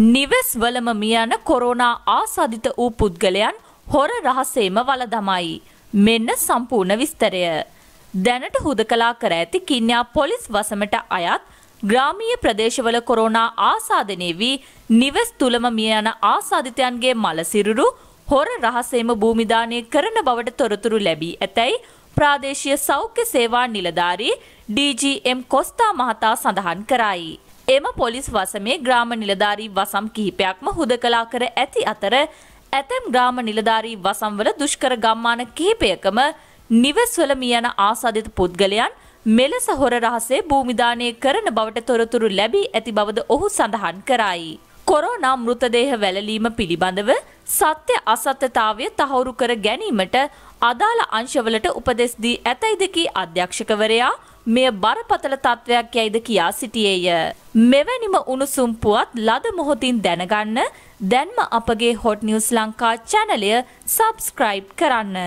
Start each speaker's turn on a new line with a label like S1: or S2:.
S1: නිවෙස් වලම මියන කොරෝනා ආසාධිත වූ පුද්ගලයන් හොර රහසේම වලදමයි. මෙන්න සම්පූර්ණ විස්තරය. දැනට හුදකලා කර ඇති කින්යා පොලිස් වසමට අයත් ග්‍රාමීය ප්‍රදේශවල කොරෝනා ආසාධනය වී නිවෙස් තුළම මිය යන ආසාධිතයන්ගේ මලසිරුරු හොර රහසේම භූමිදානය කරන බවට තොරතුරු ලැබී ඇතැයි ප්‍රාදේශීය සෞඛ්‍ය සේවා නිලධාරී DGM කොස්තා මහතා සඳහන් කරයි. එම පොලිස් වසමේ ග්‍රාම නිලධාරී වසම් කිහිපයක්ම හුදකලා කර ඇති අතර ඇතැම් ග්‍රාම නිලධාරී වසම්වල දුෂ්කර ගම්මාන කිහිපයකම නිවස්වල මියන ආසාධිත පුද්ගලයන් මෙලෙස හොර රහසේ භූමිදානය කරන බවට තොරතුරු ලැබී ඇති බවද ඔහු සඳහන් කරයි. කොරෝනා මෘතදේහ වැලලීම පිළිබඳව සත්‍ය අසත්‍යතාවය තහවුරු කර ගැනීමට අදාළ අංශවලට උපදෙස් දී ඇතයිද කී අධ්‍යක්ෂකවරයා මෙය බරපතල තත්ත්වයක් යයිද කියා සිටියේය. මෙවැනිම උණුසුම් පුවත් ලද මොහොතින් දැනගන්න දැන්ම අපගේ හොට් නිවස් ලංකා චැනලය සබස්ක්‍රයිබ් කරන්න.